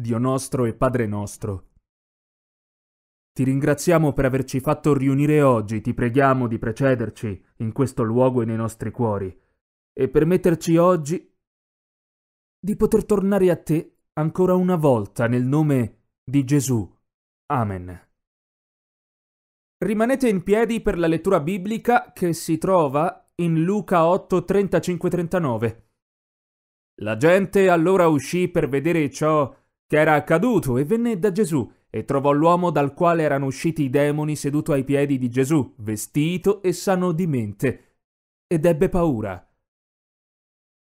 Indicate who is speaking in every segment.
Speaker 1: Dio nostro e Padre nostro. Ti ringraziamo per averci fatto riunire oggi, ti preghiamo di precederci in questo luogo e nei nostri cuori, e permetterci oggi di poter tornare a te ancora una volta nel nome di Gesù. Amen. Rimanete in piedi per la lettura biblica che si trova in Luca 8, 35-39. La gente allora uscì per vedere ciò che era accaduto e venne da Gesù e trovò l'uomo dal quale erano usciti i demoni seduto ai piedi di Gesù, vestito e sano di mente, ed ebbe paura.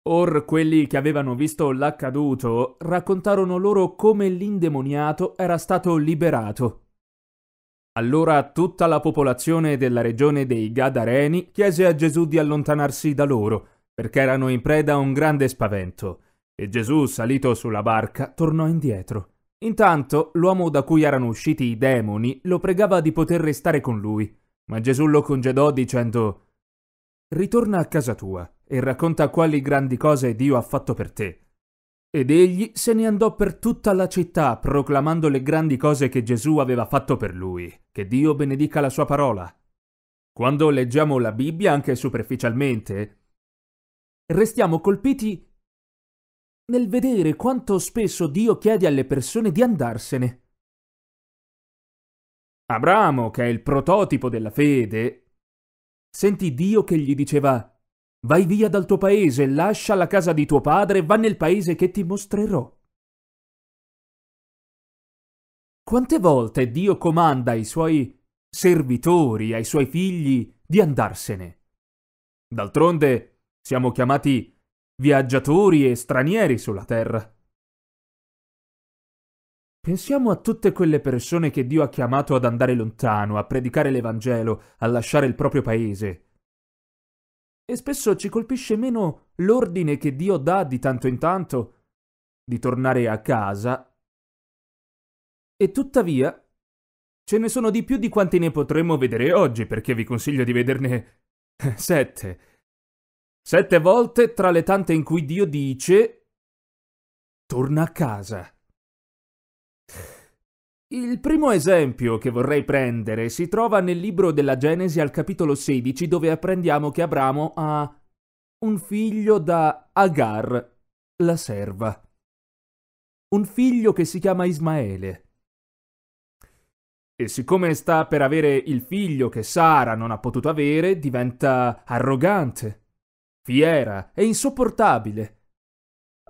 Speaker 1: Or quelli che avevano visto l'accaduto raccontarono loro come l'indemoniato era stato liberato. Allora tutta la popolazione della regione dei Gadareni chiese a Gesù di allontanarsi da loro, perché erano in preda a un grande spavento. E Gesù, salito sulla barca, tornò indietro. Intanto l'uomo da cui erano usciti i demoni lo pregava di poter restare con lui, ma Gesù lo congedò dicendo Ritorna a casa tua e racconta quali grandi cose Dio ha fatto per te. Ed egli se ne andò per tutta la città proclamando le grandi cose che Gesù aveva fatto per lui. Che Dio benedica la sua parola. Quando leggiamo la Bibbia anche superficialmente,
Speaker 2: restiamo colpiti nel vedere quanto spesso Dio chiede alle persone di andarsene. Abramo,
Speaker 1: che è il prototipo della fede, sentì Dio che gli diceva Vai via dal tuo paese, lascia la casa di tuo padre e va nel paese che ti mostrerò. Quante volte Dio comanda ai suoi servitori, ai suoi figli, di andarsene? D'altronde siamo chiamati viaggiatori e stranieri sulla terra. Pensiamo a tutte quelle persone che Dio ha chiamato ad andare lontano, a predicare l'Evangelo, a lasciare il proprio paese. E spesso ci colpisce meno l'ordine che Dio dà di tanto in tanto di tornare a casa. E tuttavia, ce ne sono di più di quanti ne potremmo vedere oggi, perché vi consiglio di vederne sette Sette volte tra le tante in cui Dio dice torna a casa. Il primo esempio che vorrei prendere si trova nel libro della Genesi al capitolo 16 dove apprendiamo che Abramo ha un figlio da Agar, la serva. Un figlio che si chiama Ismaele. E siccome sta per avere il figlio che Sara non ha potuto avere, diventa arrogante fiera e insopportabile.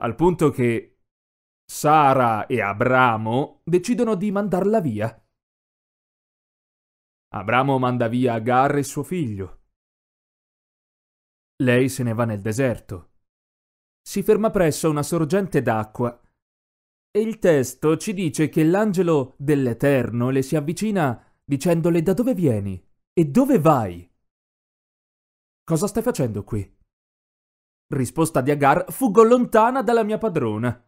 Speaker 1: Al punto che Sara e Abramo decidono di mandarla via. Abramo manda via Agar e suo figlio. Lei se ne va nel deserto. Si ferma presso una sorgente d'acqua e il testo ci dice che l'angelo dell'Eterno le si avvicina dicendole da dove vieni e dove vai. Cosa stai facendo qui? Risposta di Agar fuggo lontana dalla mia padrona.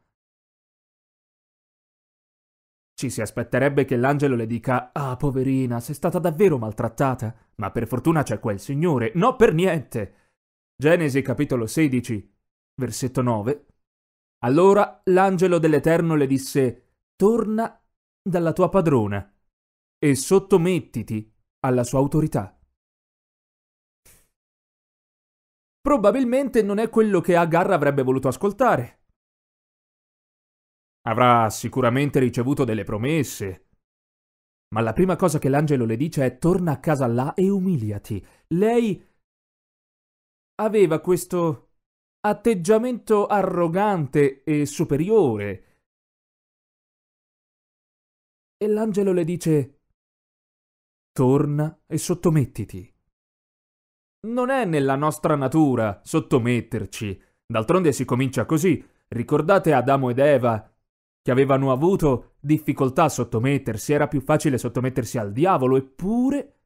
Speaker 1: Ci si aspetterebbe che l'angelo le dica Ah, poverina, sei stata davvero maltrattata. Ma per fortuna c'è quel signore. No, per niente. Genesi capitolo 16, versetto 9. Allora l'angelo dell'Eterno le disse Torna dalla tua padrona e sottomettiti
Speaker 2: alla sua autorità. probabilmente non è quello che Agar avrebbe voluto ascoltare.
Speaker 1: Avrà sicuramente ricevuto delle promesse. Ma la prima cosa che l'angelo le dice è torna a casa là e umiliati. Lei aveva
Speaker 2: questo atteggiamento arrogante e superiore. E l'angelo le dice torna e sottomettiti. Non è nella nostra natura
Speaker 1: sottometterci. D'altronde si comincia così. Ricordate Adamo ed Eva, che avevano avuto difficoltà a sottomettersi, era più facile sottomettersi al diavolo,
Speaker 2: eppure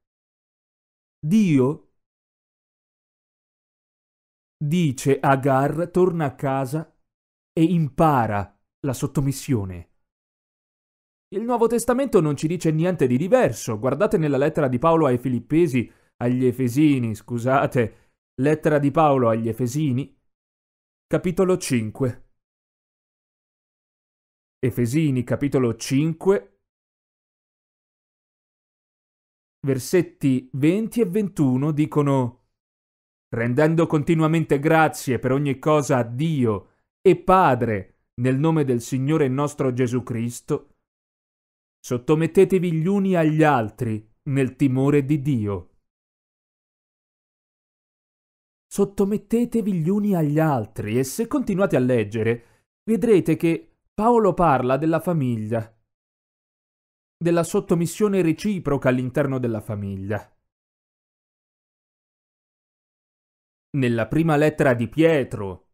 Speaker 2: Dio dice Agar torna a casa e impara la sottomissione.
Speaker 1: Il Nuovo Testamento non ci dice niente di diverso, guardate nella lettera di Paolo ai Filippesi agli Efesini, scusate, lettera di Paolo agli
Speaker 2: Efesini, capitolo 5. Efesini, capitolo 5,
Speaker 1: versetti 20 e 21 dicono rendendo continuamente grazie per ogni cosa a Dio e Padre nel nome del Signore nostro Gesù Cristo, sottomettetevi gli uni agli altri nel timore di Dio. Sottomettetevi gli uni agli altri e se continuate a leggere, vedrete che Paolo
Speaker 2: parla della famiglia, della sottomissione reciproca all'interno della famiglia. Nella prima lettera di Pietro,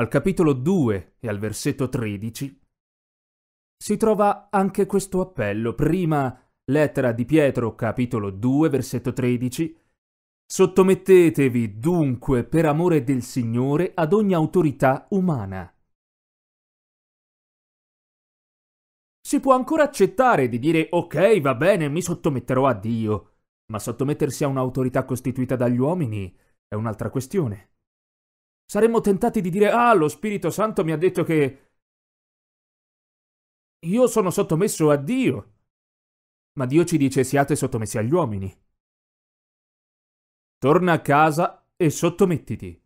Speaker 2: al capitolo 2 e al versetto
Speaker 1: 13, si trova anche questo appello. Prima lettera di Pietro, capitolo 2, versetto 13, Sottomettetevi dunque per amore del Signore ad ogni autorità umana. Si può ancora accettare di dire ok, va bene, mi sottometterò a Dio, ma sottomettersi a un'autorità costituita dagli uomini è un'altra questione. Saremmo tentati di dire ah, lo Spirito Santo mi ha detto che
Speaker 2: io sono sottomesso a Dio. Ma Dio ci dice siate sottomessi agli uomini. Torna a casa e
Speaker 1: sottomettiti.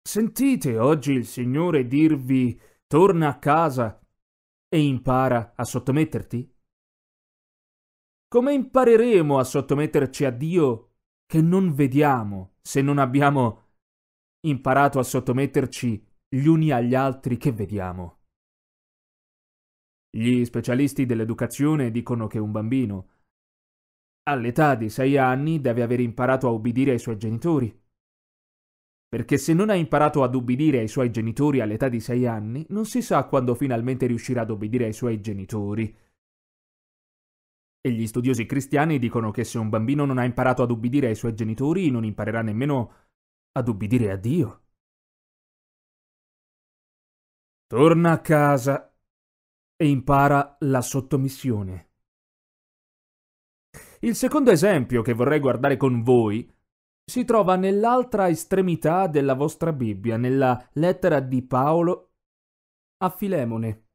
Speaker 1: Sentite oggi il Signore dirvi torna a casa e impara a sottometterti? Come impareremo a sottometterci a Dio che non vediamo se non abbiamo imparato a sottometterci gli uni agli altri che vediamo? Gli specialisti dell'educazione dicono che un bambino All'età di sei anni deve aver imparato a ubbidire ai suoi genitori. Perché se non ha imparato ad ubbidire ai suoi genitori all'età di sei anni, non si sa quando finalmente riuscirà ad ubbidire ai suoi genitori. E gli studiosi cristiani dicono che se un bambino non ha imparato ad ubbidire ai suoi genitori, non imparerà
Speaker 2: nemmeno ad ubbidire a Dio. Torna a casa e impara la sottomissione.
Speaker 1: Il secondo esempio che vorrei guardare con voi si trova nell'altra estremità della vostra Bibbia, nella lettera di Paolo a Filemone.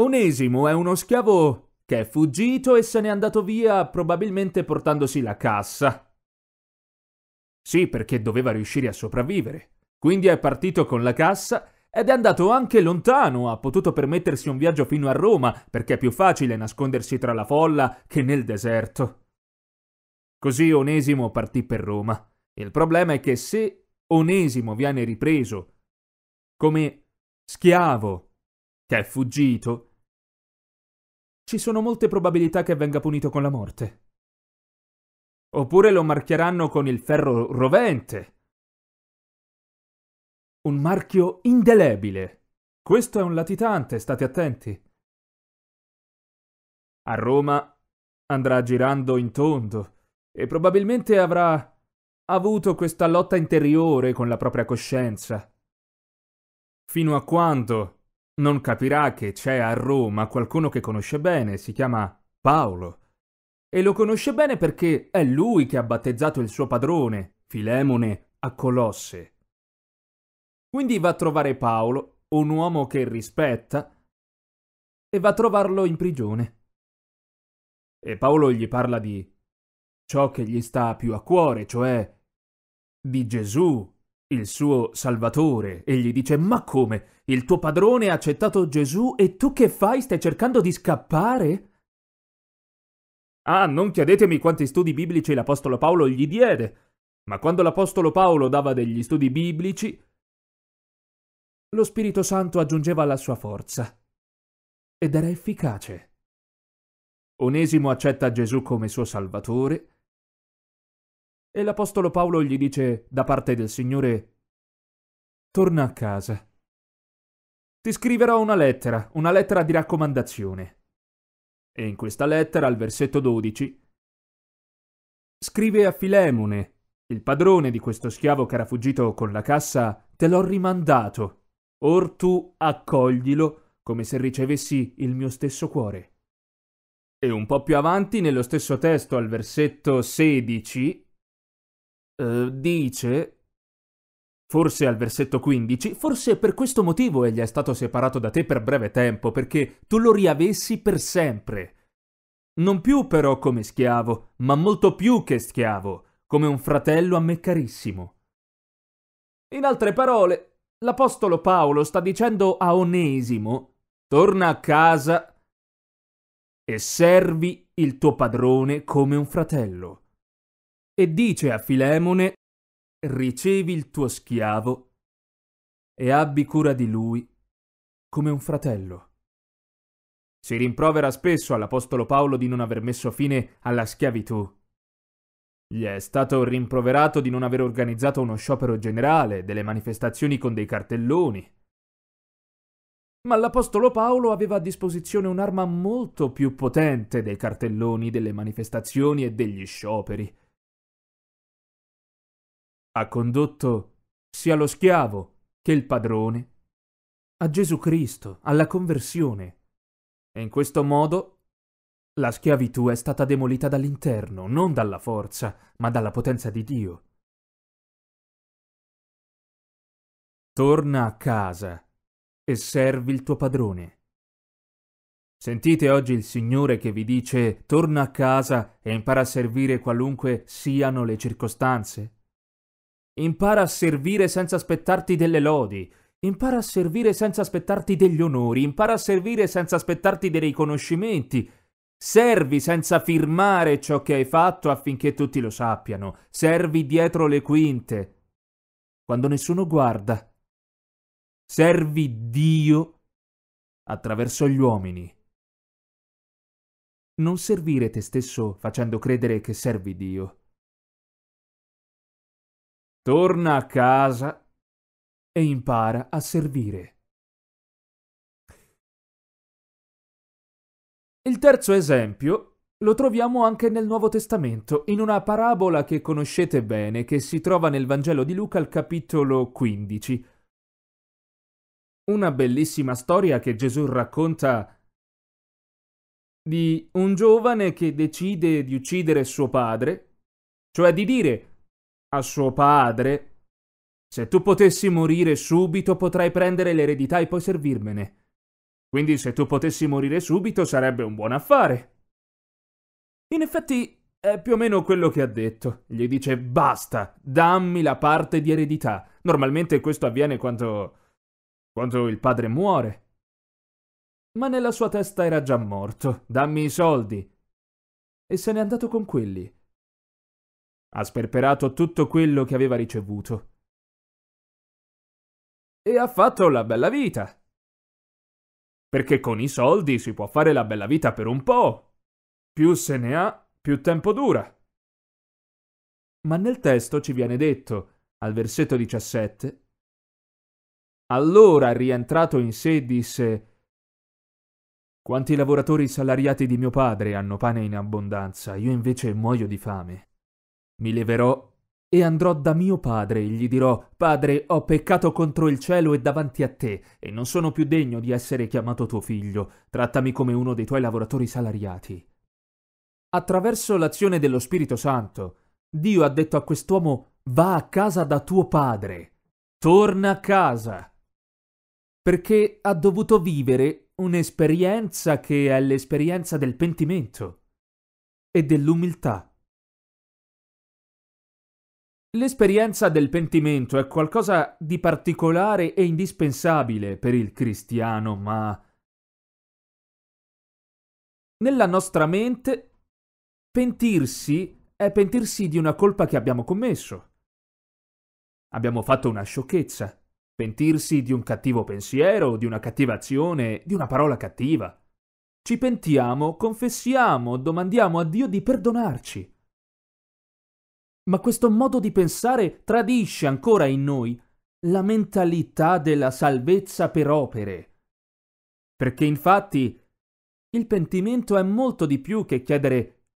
Speaker 1: Onesimo è uno schiavo che è fuggito e se n'è andato via probabilmente portandosi la cassa. Sì, perché doveva riuscire a sopravvivere. Quindi è partito con la cassa ed è andato anche lontano, ha potuto permettersi un viaggio fino a Roma, perché è più facile nascondersi tra la folla che nel deserto. Così Onesimo partì per Roma. Il problema è che se Onesimo viene ripreso
Speaker 2: come schiavo che è fuggito, ci sono molte probabilità che venga punito con la morte. Oppure
Speaker 1: lo marchieranno con il ferro rovente, un marchio indelebile. Questo è un latitante, state attenti. A Roma andrà girando in tondo e probabilmente avrà avuto questa lotta interiore con la propria coscienza. Fino a quando non capirà che c'è a Roma qualcuno che conosce bene, si chiama Paolo. E lo conosce bene perché è lui che ha battezzato il suo padrone, Filemone, a Colosse. Quindi va a trovare Paolo, un uomo che rispetta, e va a trovarlo in prigione. E Paolo gli parla di ciò che gli sta più a cuore, cioè di Gesù, il suo Salvatore, e gli dice Ma come? Il tuo padrone ha accettato Gesù e tu che fai? Stai cercando di scappare? Ah, non chiedetemi quanti studi biblici l'Apostolo Paolo gli diede, ma quando l'Apostolo Paolo dava degli studi biblici, lo Spirito Santo aggiungeva la sua forza. Ed era efficace. Onesimo accetta Gesù come suo Salvatore e l'Apostolo Paolo gli dice da parte del Signore Torna a casa. Ti scriverò una lettera, una lettera di raccomandazione. E in questa lettera, al versetto 12, scrive a Filemone, il padrone di questo schiavo che era fuggito con la cassa, te l'ho rimandato or tu accoglilo come se ricevessi il mio stesso cuore. E un po' più avanti, nello stesso testo, al versetto 16, eh, dice, forse al versetto 15, forse per questo motivo egli è stato separato da te per breve tempo, perché tu lo riavessi per sempre. Non più però come schiavo, ma molto più che schiavo, come un fratello a me carissimo. In altre parole, l'Apostolo Paolo sta dicendo a Onesimo, torna a casa e servi il tuo padrone come un fratello. E dice a Filemone, ricevi il tuo schiavo e abbi cura di lui come un fratello. Si rimprovera spesso all'Apostolo Paolo di non aver messo fine alla schiavitù. Gli è stato rimproverato di non aver organizzato uno sciopero generale, delle manifestazioni con dei cartelloni. Ma l'Apostolo Paolo aveva a disposizione un'arma molto più potente dei cartelloni, delle manifestazioni e degli scioperi. Ha condotto sia lo schiavo che il padrone a Gesù Cristo, alla conversione, e in questo modo la schiavitù è stata demolita dall'interno, non dalla forza, ma
Speaker 2: dalla potenza di Dio. Torna a casa e servi il tuo padrone. Sentite
Speaker 1: oggi il Signore che vi dice torna a casa e impara a servire qualunque siano le circostanze. Impara a servire senza aspettarti delle lodi, impara a servire senza aspettarti degli onori, impara a servire senza aspettarti dei riconoscimenti, Servi senza firmare ciò che hai fatto affinché tutti lo sappiano. Servi dietro le quinte, quando nessuno guarda. Servi Dio attraverso gli uomini.
Speaker 2: Non servire te stesso facendo credere che servi Dio. Torna a casa e impara a servire. Il terzo esempio lo troviamo anche nel Nuovo Testamento, in una parabola
Speaker 1: che conoscete bene, che si trova nel Vangelo di Luca al capitolo 15. Una bellissima storia che Gesù racconta di un giovane che decide di uccidere suo padre, cioè di dire a suo padre, se tu potessi morire subito potrei prendere l'eredità e poi servirmene. Quindi se tu potessi morire subito sarebbe un buon affare. In effetti è più o meno quello che ha detto. Gli dice basta, dammi la parte di eredità. Normalmente questo avviene quando... quando il padre muore. Ma nella sua testa era già morto.
Speaker 2: Dammi i soldi. E se n'è andato con quelli. Ha sperperato tutto quello che aveva ricevuto. E
Speaker 1: ha fatto la bella vita perché con i soldi si può fare la bella vita per un po'. Più se ne ha, più tempo dura. Ma nel testo ci viene detto, al versetto 17, allora rientrato in sé disse Quanti lavoratori salariati di mio padre hanno pane in abbondanza, io invece muoio di fame. Mi leverò e andrò da mio padre e gli dirò, Padre, ho peccato contro il cielo e davanti a te, e non sono più degno di essere chiamato tuo figlio, trattami come uno dei tuoi lavoratori salariati. Attraverso l'azione dello Spirito Santo, Dio ha detto a quest'uomo, va a casa da tuo padre, torna a casa, perché ha dovuto vivere un'esperienza che è l'esperienza del pentimento e dell'umiltà. L'esperienza del pentimento è qualcosa di particolare e indispensabile per il cristiano, ma nella nostra mente pentirsi è pentirsi di una colpa che abbiamo commesso. Abbiamo fatto una sciocchezza. Pentirsi di un cattivo pensiero, di una cattiva azione, di una parola cattiva. Ci pentiamo, confessiamo, domandiamo a Dio di perdonarci ma questo modo di pensare tradisce ancora in noi la mentalità della salvezza per opere. Perché infatti il pentimento è molto di più che chiedere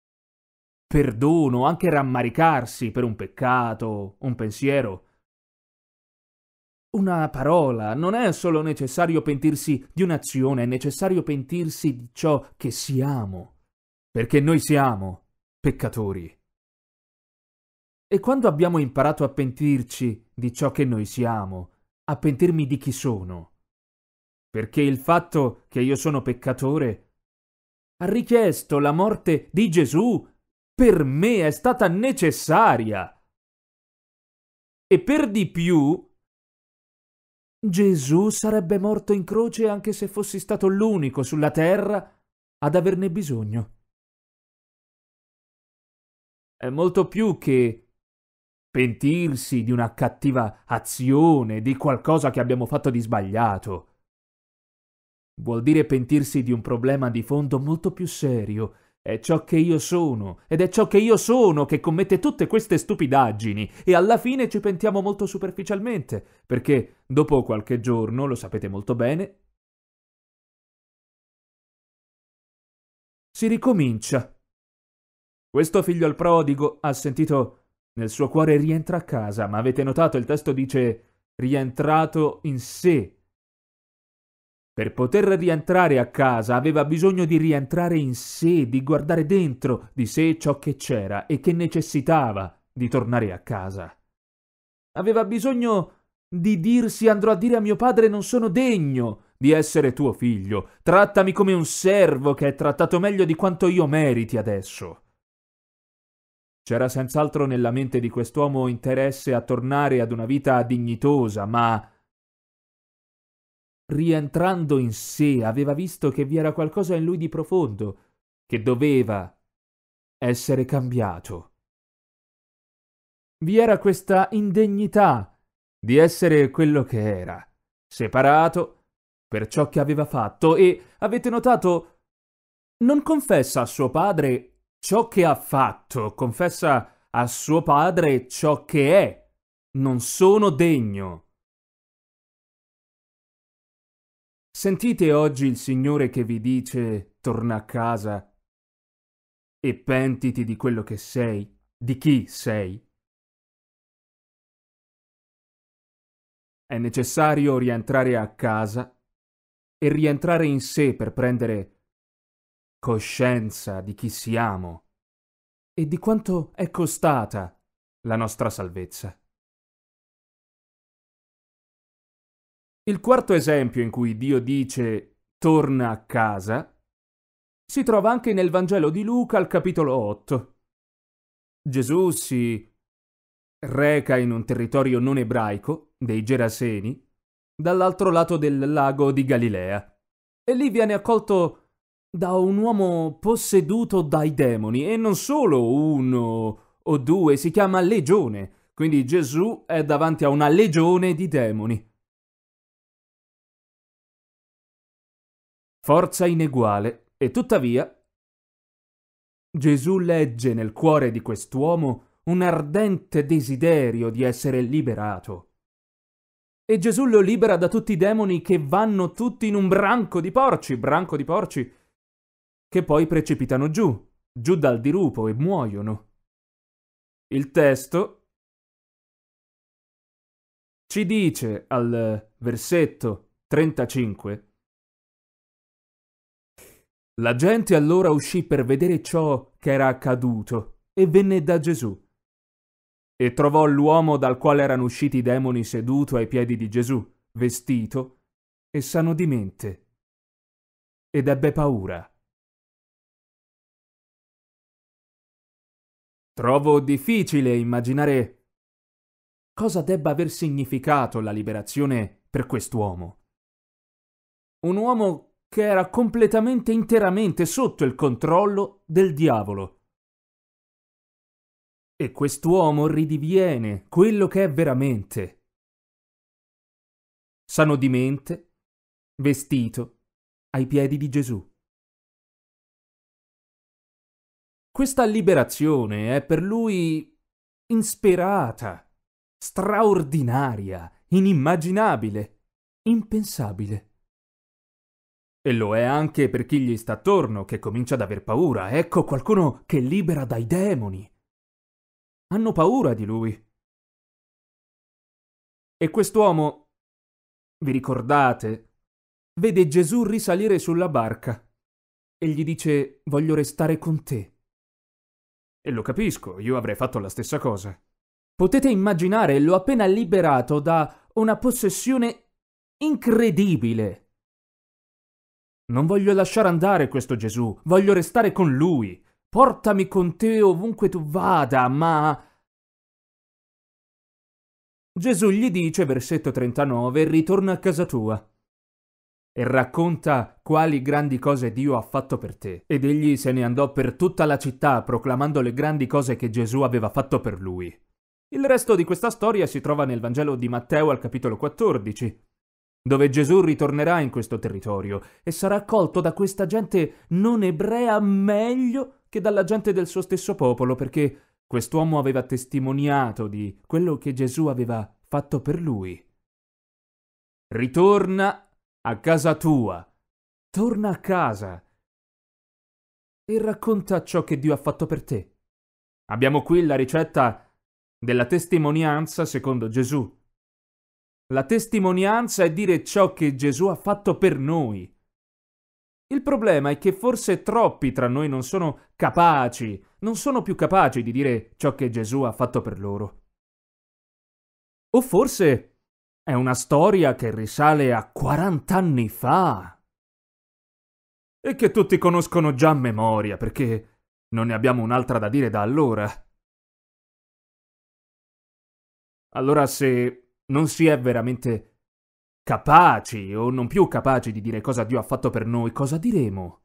Speaker 1: perdono, anche rammaricarsi per un peccato, un pensiero. Una parola, non è solo necessario pentirsi di un'azione, è necessario pentirsi di ciò che siamo, perché noi siamo peccatori. E quando abbiamo imparato a pentirci di ciò che noi siamo, a pentirmi di chi sono? Perché il fatto che io sono peccatore ha richiesto la morte di Gesù per me è stata necessaria. E per di più, Gesù sarebbe morto in croce anche se fossi stato l'unico sulla terra ad averne bisogno. È molto più che pentirsi di una cattiva azione, di qualcosa che abbiamo fatto di sbagliato. Vuol dire pentirsi di un problema di fondo molto più serio. È ciò che io sono, ed è ciò che io sono che commette tutte queste stupidaggini, e alla fine ci pentiamo molto superficialmente, perché dopo qualche
Speaker 2: giorno, lo sapete molto bene, si ricomincia. Questo figlio al prodigo ha sentito
Speaker 1: nel suo cuore rientra a casa, ma avete notato il testo dice rientrato in sé. Per poter rientrare a casa aveva bisogno di rientrare in sé, di guardare dentro di sé ciò che c'era e che necessitava di tornare a casa. Aveva bisogno di dirsi andrò a dire a mio padre non sono degno di essere tuo figlio, trattami come un servo che è trattato meglio di quanto io meriti adesso. C'era senz'altro nella mente di quest'uomo interesse a tornare ad una vita dignitosa, ma... Rientrando in sé, aveva visto che vi era qualcosa in lui di profondo, che doveva essere cambiato. Vi era questa indegnità di essere quello che era, separato per ciò che aveva fatto e, avete notato, non confessa a suo padre ciò che ha fatto, confessa a suo padre ciò che è. Non sono degno. Sentite oggi il Signore che vi dice torna a
Speaker 2: casa e pentiti di quello che sei, di chi sei. È necessario rientrare a casa e rientrare in sé per prendere coscienza di chi siamo e di quanto è costata la nostra salvezza. Il quarto esempio in cui Dio dice torna a casa
Speaker 1: si trova anche nel Vangelo di Luca al capitolo 8. Gesù si reca in un territorio non ebraico, dei Geraseni, dall'altro lato del lago di Galilea, e lì viene accolto da un uomo posseduto dai demoni e non solo uno o due, si chiama legione, quindi Gesù è davanti a una legione di demoni.
Speaker 2: Forza ineguale e tuttavia Gesù legge nel cuore di quest'uomo un
Speaker 1: ardente desiderio di essere liberato. E Gesù lo libera da tutti i demoni che vanno tutti in un branco di porci, branco di porci che poi precipitano giù, giù dal dirupo e muoiono. Il
Speaker 2: testo ci dice al versetto 35 La gente
Speaker 1: allora uscì per vedere ciò che era accaduto e venne da Gesù e trovò l'uomo dal quale erano usciti i demoni seduto ai piedi di Gesù, vestito
Speaker 2: e sano di mente, ed ebbe paura. Trovo difficile immaginare cosa debba aver significato la liberazione per
Speaker 1: quest'uomo. Un uomo che era completamente interamente sotto
Speaker 2: il controllo del diavolo. E quest'uomo ridiviene quello che è veramente. Sano di mente, vestito ai piedi di Gesù. Questa liberazione è per lui
Speaker 1: insperata, straordinaria, inimmaginabile, impensabile. E lo è anche per chi gli sta attorno, che comincia
Speaker 2: ad aver paura. Ecco qualcuno che libera dai demoni. Hanno paura di lui. E quest'uomo, vi ricordate, vede Gesù risalire sulla barca e gli dice
Speaker 1: voglio restare con te. E lo capisco, io avrei fatto la stessa cosa. Potete immaginare, l'ho appena liberato da una possessione incredibile. Non voglio lasciare andare questo Gesù, voglio restare con lui. Portami con te ovunque tu vada, ma... Gesù gli dice, versetto 39, ritorna a casa tua e racconta quali grandi cose Dio ha fatto per te. Ed egli se ne andò per tutta la città proclamando le grandi cose che Gesù aveva fatto per lui. Il resto di questa storia si trova nel Vangelo di Matteo al capitolo 14, dove Gesù ritornerà in questo territorio e sarà accolto da questa gente non ebrea meglio che dalla gente del suo stesso popolo, perché quest'uomo aveva testimoniato di quello che Gesù aveva fatto per lui. Ritorna a casa tua, torna a casa e racconta ciò che Dio ha fatto per te. Abbiamo qui la ricetta della testimonianza secondo Gesù. La testimonianza è dire ciò che Gesù ha fatto per noi. Il problema è che forse troppi tra noi non sono capaci, non sono più capaci di dire ciò che Gesù ha fatto per loro. O forse è una storia che risale a 40 anni fa. E che tutti conoscono già a memoria, perché non ne abbiamo un'altra da dire da allora. Allora se non si è veramente capaci o non più capaci di dire cosa Dio ha fatto per noi, cosa diremo?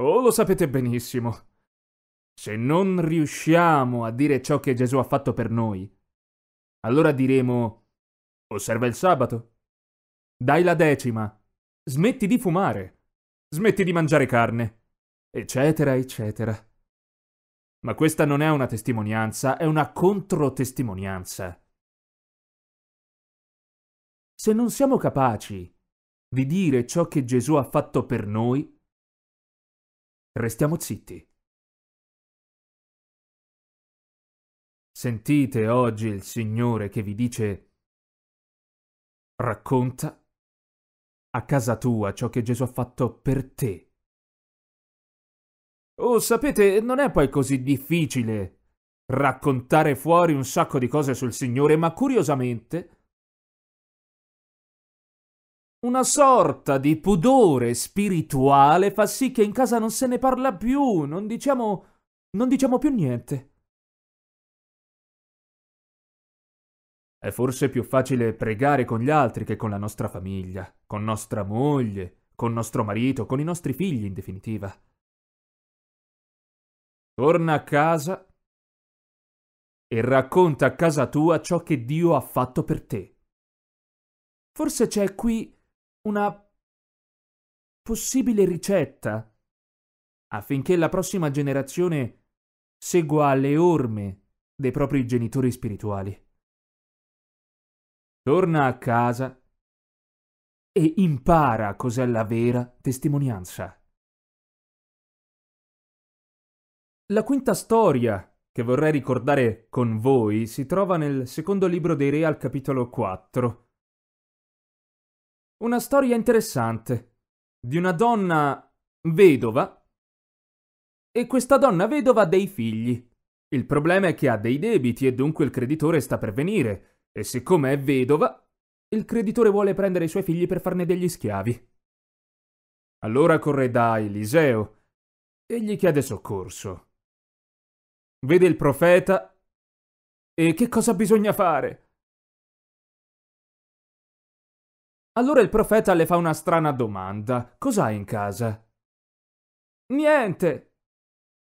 Speaker 1: Oh, lo sapete benissimo. Se non riusciamo a dire ciò che Gesù ha fatto per noi, allora diremo osserva il sabato. Dai la decima. Smetti di fumare. Smetti di mangiare carne. Eccetera, eccetera. Ma questa non è una testimonianza, è una controtestimonianza.
Speaker 2: Se non siamo capaci di dire ciò che Gesù ha fatto per noi, restiamo zitti. Sentite oggi il Signore che vi dice
Speaker 1: racconta a casa tua ciò che Gesù ha fatto per te. Oh, sapete, non è poi così difficile raccontare fuori un sacco di cose sul Signore, ma curiosamente una sorta di pudore spirituale fa
Speaker 2: sì che in casa non se ne parla più, non diciamo, non diciamo più niente.
Speaker 1: È forse più facile pregare con gli altri che con la nostra famiglia, con nostra moglie, con nostro marito, con i nostri figli in
Speaker 2: definitiva. Torna a casa e racconta a casa tua ciò che Dio ha fatto per te.
Speaker 1: Forse c'è qui una possibile ricetta affinché la prossima generazione segua le orme dei propri genitori spirituali torna a casa
Speaker 2: e impara cos'è la vera testimonianza. La quinta storia che vorrei
Speaker 1: ricordare con voi si trova nel secondo libro dei Re al capitolo 4. Una storia interessante di una donna vedova e questa donna vedova ha dei figli. Il problema è che ha dei debiti e dunque il creditore sta per venire, e siccome è vedova, il creditore vuole prendere i suoi figli per farne degli schiavi. Allora corre da
Speaker 2: Eliseo e gli chiede soccorso. Vede il profeta e che cosa bisogna fare? Allora il profeta le fa una strana domanda. Cos'hai in casa?
Speaker 1: Niente!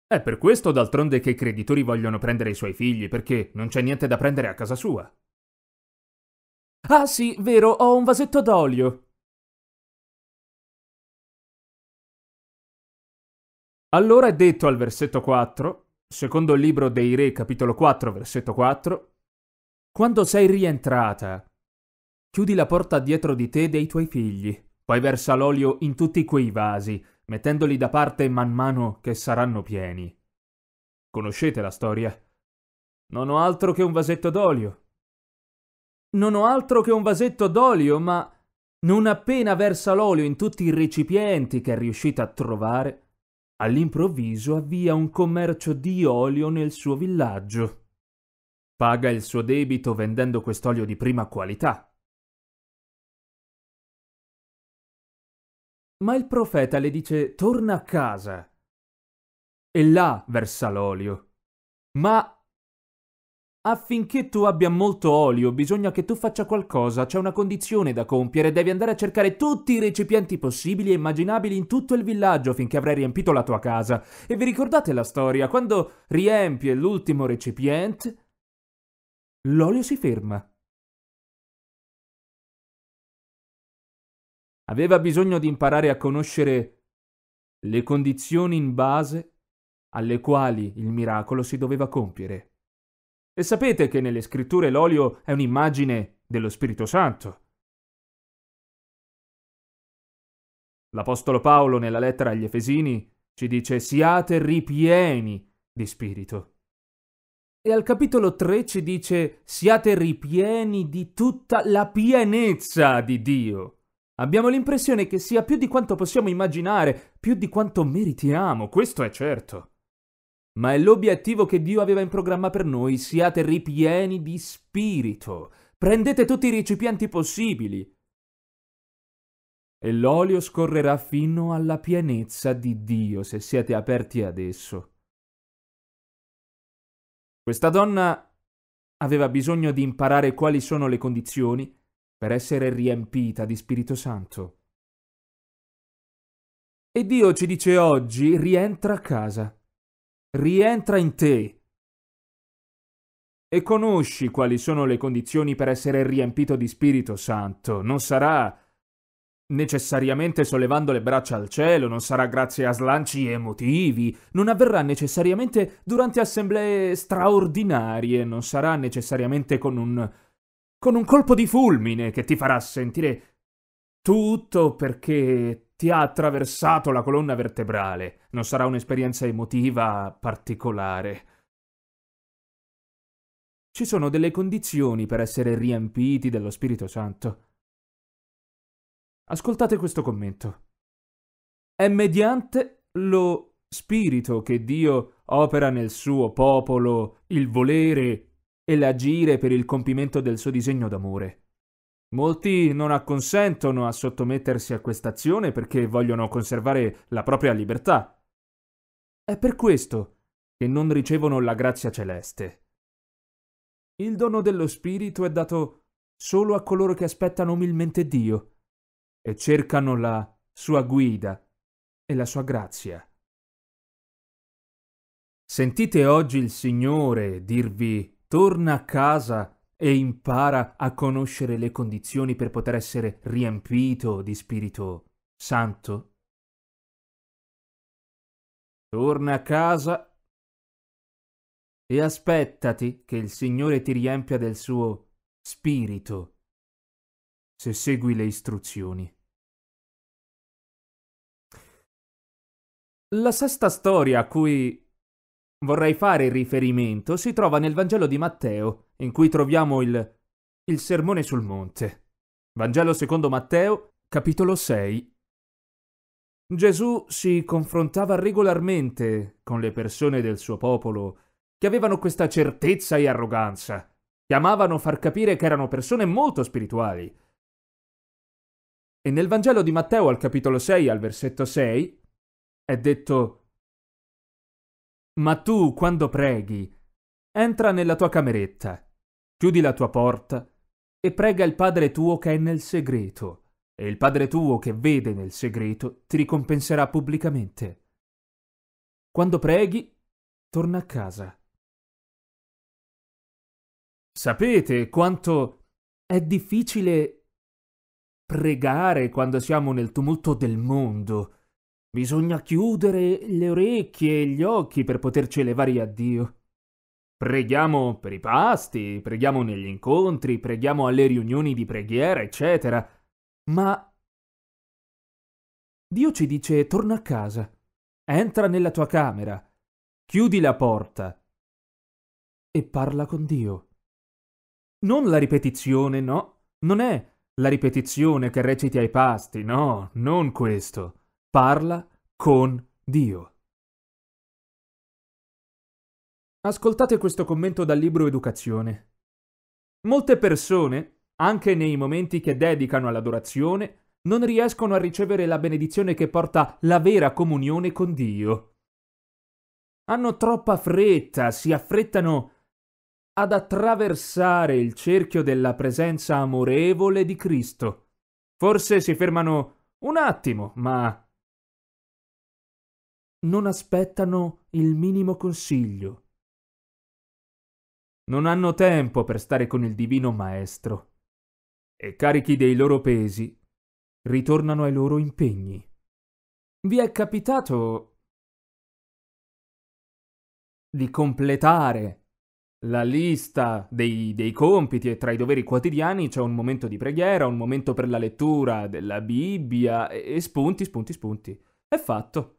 Speaker 1: È per questo d'altronde che i creditori vogliono prendere i
Speaker 2: suoi figli, perché non c'è niente da prendere a casa sua. Ah sì, vero, ho un vasetto d'olio. Allora è detto al versetto 4, secondo il libro dei Re, capitolo
Speaker 1: 4, versetto 4, Quando sei rientrata, chiudi la porta dietro di te dei tuoi figli, poi versa l'olio in tutti quei vasi, mettendoli da parte man mano che saranno pieni. Conoscete la storia? Non ho altro che un vasetto d'olio. Non ho altro che un vasetto d'olio, ma non appena versa l'olio in tutti i recipienti che è riuscita a trovare, all'improvviso avvia un commercio di olio nel suo villaggio.
Speaker 2: Paga il suo debito vendendo quest'olio di prima qualità. Ma il profeta le dice torna a casa. E là versa l'olio. Ma
Speaker 1: Affinché tu abbia molto olio, bisogna che tu faccia qualcosa, c'è una condizione da compiere, devi andare a cercare tutti i recipienti possibili e immaginabili in tutto il villaggio finché avrai riempito la tua casa. E vi ricordate la storia? Quando riempie l'ultimo
Speaker 2: recipiente, l'olio si ferma. Aveva bisogno di imparare a conoscere
Speaker 1: le condizioni in base alle quali il miracolo si doveva compiere. E sapete che nelle scritture l'olio è un'immagine dello Spirito Santo.
Speaker 2: L'Apostolo Paolo nella lettera agli Efesini ci dice siate ripieni di Spirito.
Speaker 1: E al capitolo 3 ci dice siate ripieni di tutta la pienezza di Dio. Abbiamo l'impressione che sia più di quanto possiamo immaginare, più di quanto meritiamo, questo è certo ma è l'obiettivo che Dio aveva in programma per noi. Siate ripieni di spirito. Prendete tutti i recipienti possibili.
Speaker 2: E l'olio scorrerà fino alla pienezza di Dio se siete aperti ad esso.
Speaker 1: Questa donna aveva bisogno di imparare quali sono le condizioni per essere riempita di Spirito Santo. E Dio ci dice oggi rientra a casa rientra in te e conosci quali sono le condizioni per essere riempito di Spirito Santo. Non sarà necessariamente sollevando le braccia al cielo, non sarà grazie a slanci emotivi, non avverrà necessariamente durante assemblee straordinarie, non sarà necessariamente con un con un colpo di fulmine che ti farà sentire tutto perché ti ha attraversato la colonna vertebrale. Non sarà un'esperienza emotiva particolare. Ci sono delle condizioni per essere riempiti dello Spirito Santo. Ascoltate questo commento. È mediante lo Spirito che Dio opera nel suo popolo il volere e l'agire per il compimento del suo disegno d'amore. Molti non acconsentono a sottomettersi a quest'azione perché vogliono conservare la propria libertà. È per questo che non ricevono la grazia celeste. Il dono dello Spirito è dato solo a coloro che aspettano umilmente Dio e cercano la sua guida e la sua grazia. Sentite oggi il Signore dirvi torna a casa e impara a conoscere le condizioni per
Speaker 2: poter essere riempito di Spirito Santo? Torna a casa e aspettati che il Signore ti riempia del suo Spirito, se segui le istruzioni.
Speaker 1: La sesta storia a cui vorrei fare il riferimento si trova nel Vangelo di Matteo, in cui troviamo il il sermone sul monte. Vangelo secondo Matteo, capitolo 6. Gesù si confrontava regolarmente con le persone del suo popolo che avevano questa certezza e arroganza, che amavano far capire che erano persone molto spirituali. E nel Vangelo di Matteo al capitolo 6 al versetto 6 è detto ma tu, quando preghi, entra nella tua cameretta, chiudi la tua porta e prega il Padre tuo che è nel segreto, e il Padre tuo che vede nel segreto ti ricompenserà pubblicamente.
Speaker 2: Quando preghi, torna a casa. Sapete quanto è difficile
Speaker 1: pregare quando siamo nel tumulto del mondo Bisogna chiudere le orecchie e gli occhi per poterci elevare a Dio. Preghiamo per i pasti, preghiamo negli incontri, preghiamo alle riunioni di preghiera, eccetera.
Speaker 2: Ma Dio ci dice torna a casa, entra nella tua camera, chiudi la porta
Speaker 1: e parla con Dio. Non la ripetizione, no, non è la ripetizione che reciti ai pasti, no, non questo parla con Dio. Ascoltate questo commento dal libro Educazione. Molte persone, anche nei momenti che dedicano all'adorazione, non riescono a ricevere la benedizione che porta la vera comunione con Dio. Hanno troppa fretta, si affrettano ad attraversare il cerchio della presenza amorevole di Cristo.
Speaker 2: Forse si fermano un attimo, ma non aspettano il minimo consiglio.
Speaker 1: Non hanno tempo per stare con il divino maestro e carichi dei
Speaker 2: loro pesi ritornano ai loro impegni. Vi è capitato di completare
Speaker 1: la lista dei, dei, compiti e tra i doveri quotidiani c'è un momento di preghiera, un momento per la lettura della Bibbia e, e spunti, spunti, spunti. È fatto.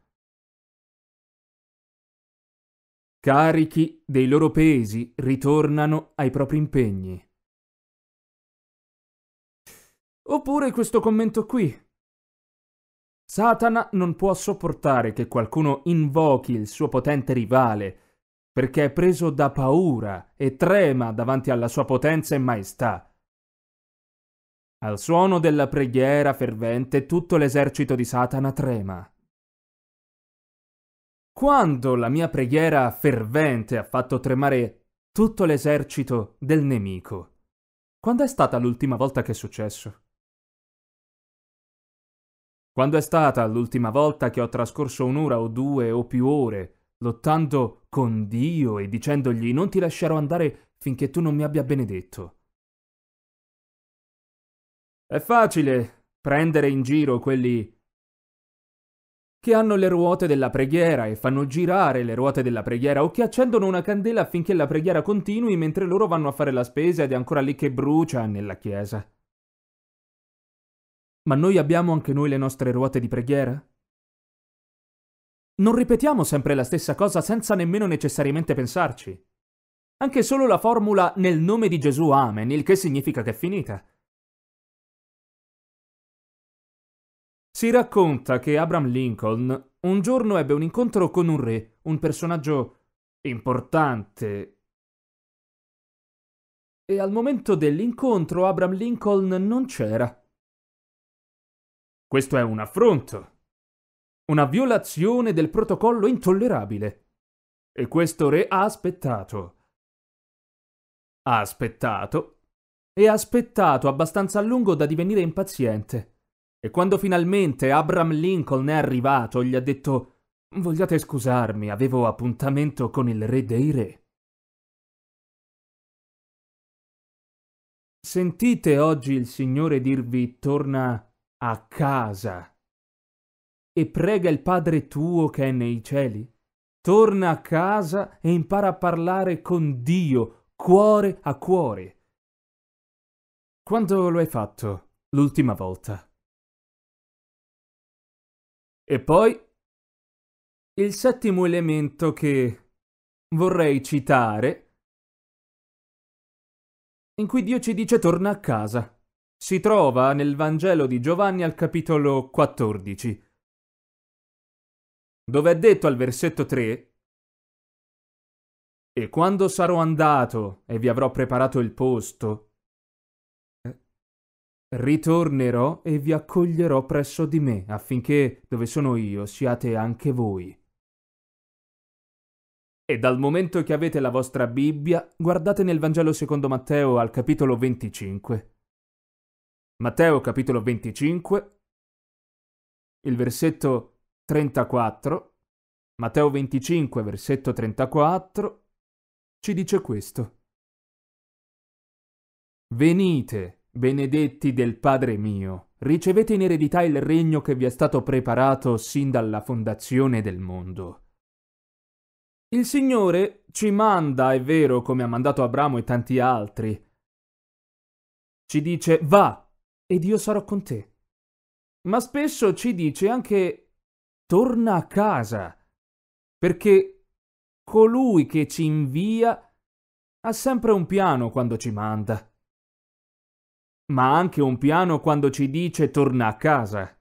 Speaker 2: carichi dei loro pesi, ritornano ai propri impegni.
Speaker 1: Oppure questo commento qui. Satana non può sopportare che qualcuno invochi il suo potente rivale, perché è preso da paura e trema davanti alla sua potenza e maestà. Al suono della preghiera fervente tutto l'esercito di Satana trema quando la mia preghiera fervente ha fatto tremare tutto l'esercito del nemico. Quando è stata l'ultima volta che è successo? Quando è stata l'ultima volta che ho trascorso un'ora o due o più ore lottando con Dio e dicendogli non ti lascerò
Speaker 2: andare finché tu non mi abbia benedetto? È facile prendere in giro quelli che hanno le ruote
Speaker 1: della preghiera e fanno girare le ruote della preghiera o che accendono una candela affinché la preghiera continui mentre loro vanno a fare la spesa ed è ancora lì che brucia nella chiesa. Ma noi abbiamo anche noi le nostre ruote di preghiera? Non ripetiamo sempre la stessa cosa senza nemmeno necessariamente pensarci. Anche solo la formula nel nome di Gesù Amen, il che significa che è finita. Si racconta che Abraham Lincoln un giorno ebbe un incontro con un re, un personaggio importante.
Speaker 2: E al momento dell'incontro Abraham Lincoln non c'era. Questo è un affronto, una violazione
Speaker 1: del protocollo intollerabile. E questo re ha aspettato. Ha aspettato e ha aspettato abbastanza a lungo da divenire impaziente. E quando finalmente Abraham Lincoln è arrivato, gli ha detto Vogliate scusarmi, avevo appuntamento con il re dei re.
Speaker 2: Sentite oggi il Signore dirvi torna a casa e prega il Padre tuo
Speaker 1: che è nei cieli. Torna a casa e impara a parlare con Dio,
Speaker 2: cuore a cuore. Quando lo hai fatto? L'ultima volta. E poi il settimo elemento che vorrei citare,
Speaker 1: in cui Dio ci dice torna a casa. Si trova nel Vangelo di Giovanni al capitolo 14, dove è detto al versetto 3, E quando sarò andato e vi avrò preparato il posto, Ritornerò e vi accoglierò presso di me, affinché dove sono io siate anche voi. E dal momento che avete la vostra Bibbia, guardate nel Vangelo secondo Matteo al capitolo 25. Matteo capitolo 25, il versetto 34, Matteo 25 versetto 34, ci dice questo. Venite Benedetti del Padre mio, ricevete in eredità il regno che vi è stato preparato sin dalla fondazione del mondo. Il Signore ci manda, è vero, come ha mandato Abramo e tanti altri. Ci dice va ed io sarò con te. Ma spesso ci dice anche torna a casa, perché colui che ci invia ha sempre un piano quando ci manda ma anche un piano quando ci dice torna a casa.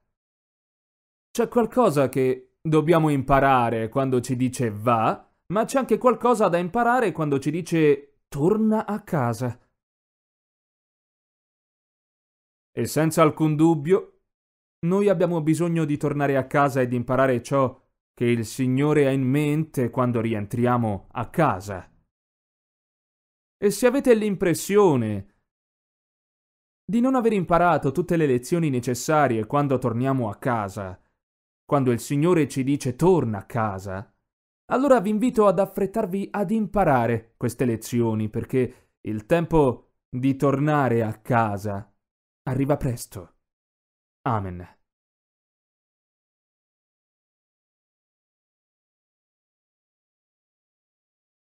Speaker 1: C'è qualcosa che dobbiamo imparare quando ci dice va, ma c'è anche qualcosa da imparare quando ci dice
Speaker 2: torna a casa.
Speaker 1: E senza alcun dubbio, noi abbiamo bisogno di tornare a casa e di imparare ciò che il Signore ha in mente quando rientriamo a casa. E se avete l'impressione di non aver imparato tutte le lezioni necessarie quando torniamo a casa. Quando il Signore ci dice torna a casa, allora vi invito ad affrettarvi ad imparare queste lezioni
Speaker 2: perché il tempo di tornare a casa arriva presto. Amen.